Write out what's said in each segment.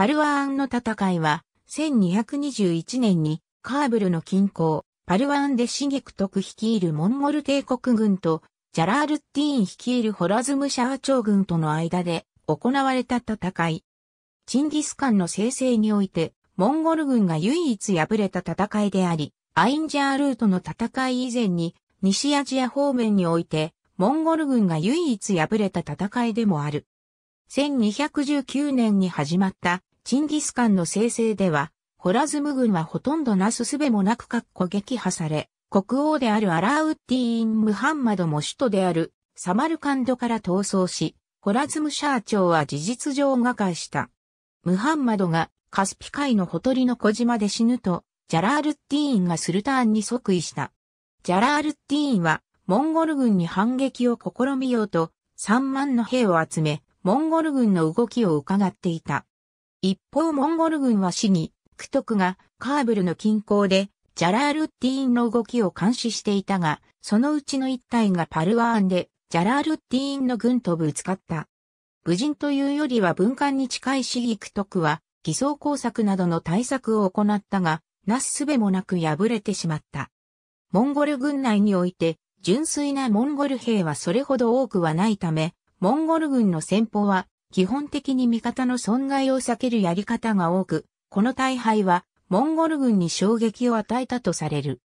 パルワーンの戦いは、1221年にカーブルの近郊、パルワーンでシゲクトク率いるモンゴル帝国軍と、ジャラールッティーン率いるホラズムシャー朝軍との間で行われた戦い。チンギスカンの生成において、モンゴル軍が唯一敗れた戦いであり、アインジャールートの戦い以前に、西アジア方面において、モンゴル軍が唯一敗れた戦いでもある。1219年に始まったチンギスカンの生成では、ホラズム軍はほとんどなすすべもなくかっこ撃破され、国王であるアラーウッディーン・ムハンマドも首都であるサマルカンドから逃走し、ホラズムシャー長は事実上瓦解した。ムハンマドがカスピ海のほとりの小島で死ぬと、ジャラールッディーンがスルターンに即位した。ジャラールッディーンはモンゴル軍に反撃を試みようと3万の兵を集め、モンゴル軍の動きを伺っていた。一方モンゴル軍は死に、クトクがカーブルの近郊でジャラールッティーンの動きを監視していたが、そのうちの一体がパルワーンでジャラールッティーンの軍とぶつかった。武人というよりは文官に近い市議クトクは偽装工作などの対策を行ったが、なすすべもなく敗れてしまった。モンゴル軍内において、純粋なモンゴル兵はそれほど多くはないため、モンゴル軍の戦法は基本的に味方の損害を避けるやり方が多く、この大敗はモンゴル軍に衝撃を与えたとされる。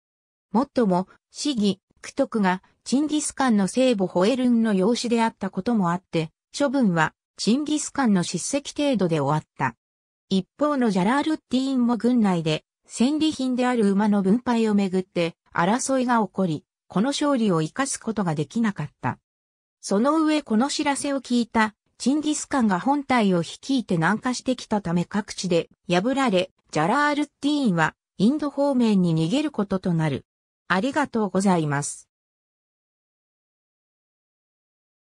もっとも、市議、クトクがチンギスカンの聖母ホエルンの養子であったこともあって、処分はチンギスカンの叱責程度で終わった。一方のジャラールッティーンも軍内で、戦利品である馬の分配をめぐって争いが起こり、この勝利を生かすことができなかった。その上この知らせを聞いたチンギスカンが本体を率いて南下してきたため各地で破られ、ジャラールッティーンはインド方面に逃げることとなる。ありがとうございます。